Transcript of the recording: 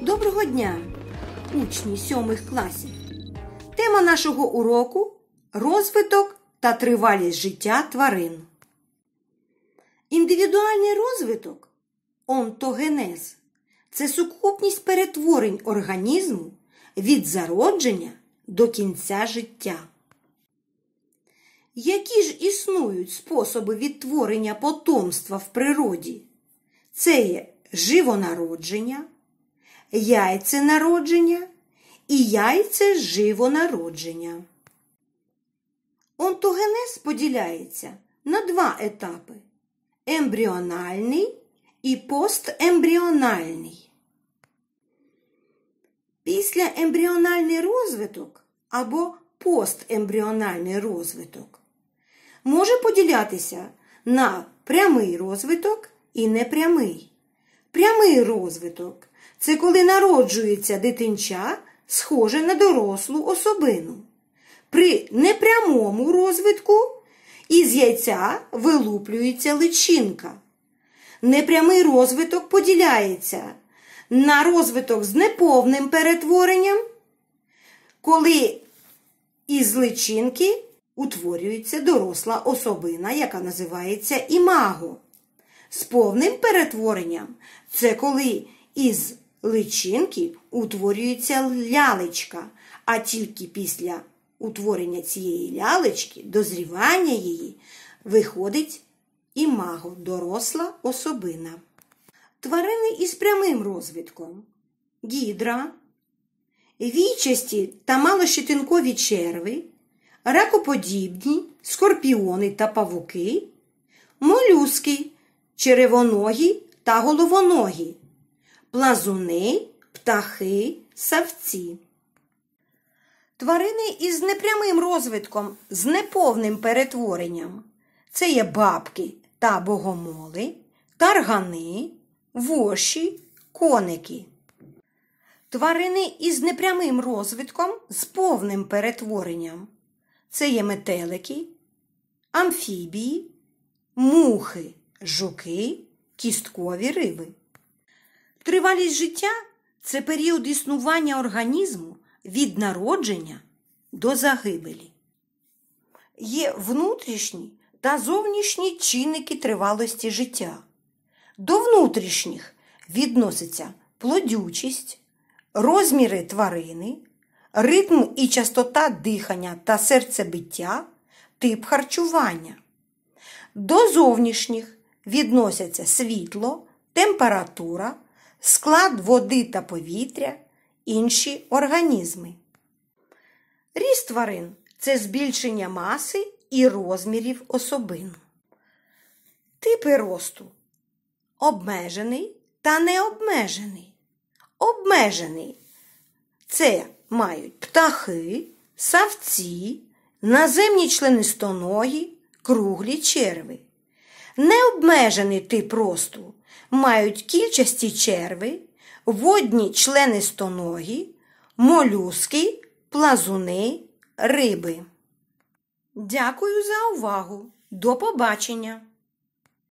Доброго дня, учні сьомих класів. Тема нашого уроку розвиток та тривалість життя тварин. Індивідуальний розвиток онтогенез це сукупність перетворень організму від зародження до кінця життя. Які ж існують способи відтворення потомства в природі? Це є живонародження яйце народження і яйце живонародження. Онтогенез поділяється на два етапи ембріональний і постембріональний. Після ембріональний розвиток або постембріональний розвиток може поділятися на прямий розвиток і непрямий. Прямий розвиток це коли народжується дитинча, схоже на дорослу особину. При непрямому розвитку із яйця вилуплюється личинка. Непрямий розвиток поділяється на розвиток з неповним перетворенням, коли із личинки утворюється доросла особина, яка називається імаго. З повним перетворенням це коли із личинки утворюється лялечка, а тільки після утворення цієї лялечки, дозрівання її, виходить імаго, доросла особина. Тварини із прямим розвитком гідра, вічасті та малощетинкові черви, ракоподібні, скорпіони та павуки, молюски, черевоногі та головоногі плазуни, птахи, савці. Тварини із непрямим розвитком, з неповним перетворенням. Це є бабки та богомоли, таргани, воші, коники. Тварини із непрямим розвитком, з повним перетворенням. Це є метелики, амфібії, мухи, жуки, кісткові риби. Тривалість життя це період існування організму від народження до загибелі. Є внутрішні та зовнішні чинники тривалості життя. До внутрішніх відносяться плодючість, розміри тварини, ритм і частота дихання та серцебиття, тип харчування. До зовнішніх відносяться світло, температура склад води та повітря, інші організми. Ріст тварин це збільшення маси і розмірів особин. Типи росту обмежений та необмежений. Обмежений це мають птахи, савці, наземні членистоногі, круглі черви. Необмежений тип росту мають кільчасті черви, водні членистоногі, молюски, плазуни, риби. Дякую за увагу! До побачення!